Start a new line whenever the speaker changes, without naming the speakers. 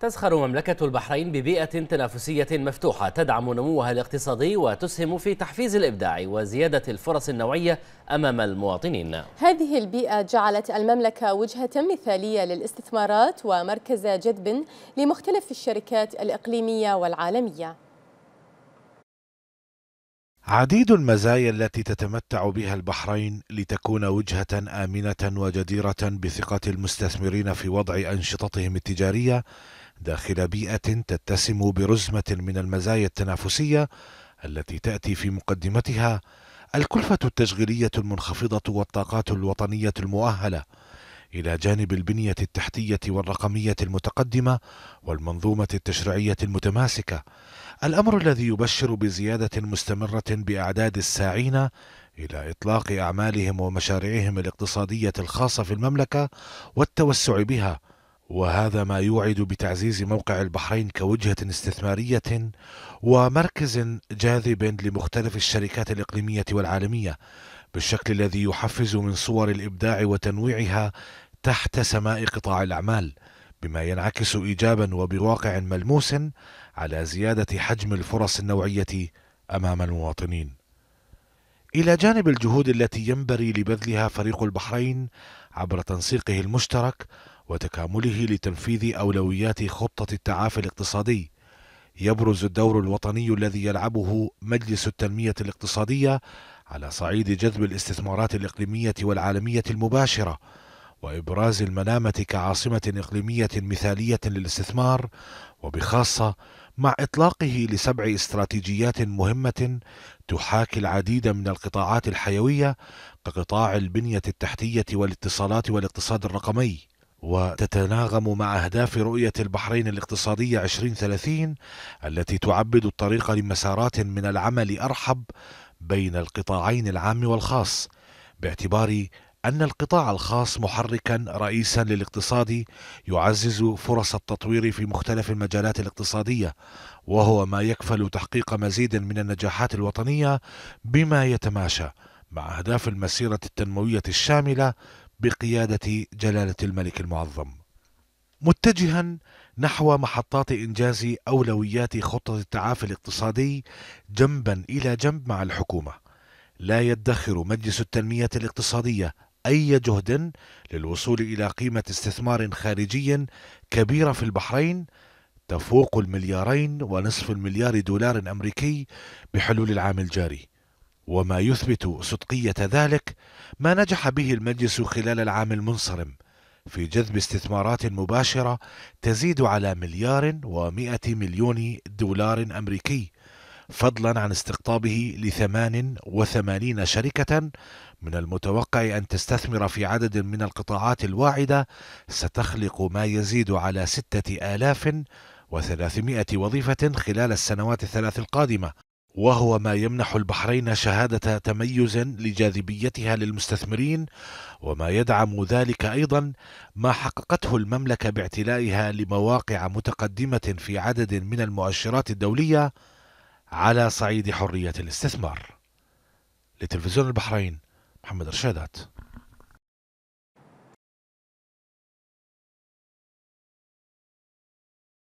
تزخر مملكة البحرين ببيئة تنافسية مفتوحة تدعم نموها الاقتصادي وتسهم في تحفيز الإبداع وزيادة الفرص النوعية أمام المواطنين هذه البيئة جعلت المملكة وجهة مثالية للاستثمارات ومركز جذب لمختلف الشركات الإقليمية والعالمية عديد المزايا التي تتمتع بها البحرين لتكون وجهة آمنة وجديرة بثقة المستثمرين في وضع أنشطتهم التجارية داخل بيئة تتسم برزمة من المزايا التنافسية التي تأتي في مقدمتها الكلفة التشغيلية المنخفضة والطاقات الوطنية المؤهلة إلى جانب البنية التحتية والرقمية المتقدمة والمنظومة التشريعية المتماسكة، الأمر الذي يبشر بزيادة مستمرة بأعداد الساعين إلى إطلاق أعمالهم ومشاريعهم الاقتصادية الخاصة في المملكة والتوسع بها وهذا ما يوعد بتعزيز موقع البحرين كوجهة استثمارية ومركز جاذب لمختلف الشركات الإقليمية والعالمية بالشكل الذي يحفز من صور الإبداع وتنويعها تحت سماء قطاع الأعمال بما ينعكس إيجابا وبواقع ملموس على زيادة حجم الفرص النوعية أمام المواطنين إلى جانب الجهود التي ينبري لبذلها فريق البحرين عبر تنسيقه المشترك وتكامله لتنفيذ أولويات خطة التعافي الاقتصادي يبرز الدور الوطني الذي يلعبه مجلس التنمية الاقتصادية على صعيد جذب الاستثمارات الإقليمية والعالمية المباشرة وإبراز المنامة كعاصمة إقليمية مثالية للاستثمار وبخاصة مع إطلاقه لسبع استراتيجيات مهمة تحاكي العديد من القطاعات الحيوية كقطاع البنية التحتية والاتصالات والاقتصاد الرقمي وتتناغم مع أهداف رؤية البحرين الاقتصادية 2030 التي تعبد الطريق لمسارات من العمل أرحب بين القطاعين العام والخاص باعتبار أن القطاع الخاص محركا رئيسا للاقتصاد يعزز فرص التطوير في مختلف المجالات الاقتصادية وهو ما يكفل تحقيق مزيد من النجاحات الوطنية بما يتماشى مع أهداف المسيرة التنموية الشاملة بقيادة جلالة الملك المعظم متجها نحو محطات إنجاز أولويات خطة التعافي الاقتصادي جنبا إلى جنب مع الحكومة لا يدخر مجلس التنمية الاقتصادية أي جهد للوصول إلى قيمة استثمار خارجي كبيرة في البحرين تفوق المليارين ونصف المليار دولار أمريكي بحلول العام الجاري وما يثبت صدقية ذلك ما نجح به المجلس خلال العام المنصرم في جذب استثمارات مباشرة تزيد على مليار ومائة مليون دولار أمريكي فضلا عن استقطابه لثمان وثمانين شركة من المتوقع أن تستثمر في عدد من القطاعات الواعدة ستخلق ما يزيد على ستة آلاف وثلاثمائة وظيفة خلال السنوات الثلاث القادمة وهو ما يمنح البحرين شهادة تميز لجاذبيتها للمستثمرين وما يدعم ذلك أيضا ما حققته المملكة باعتلائها لمواقع متقدمة في عدد من المؤشرات الدولية على صعيد حرية الاستثمار لتلفزيون البحرين محمد رشادات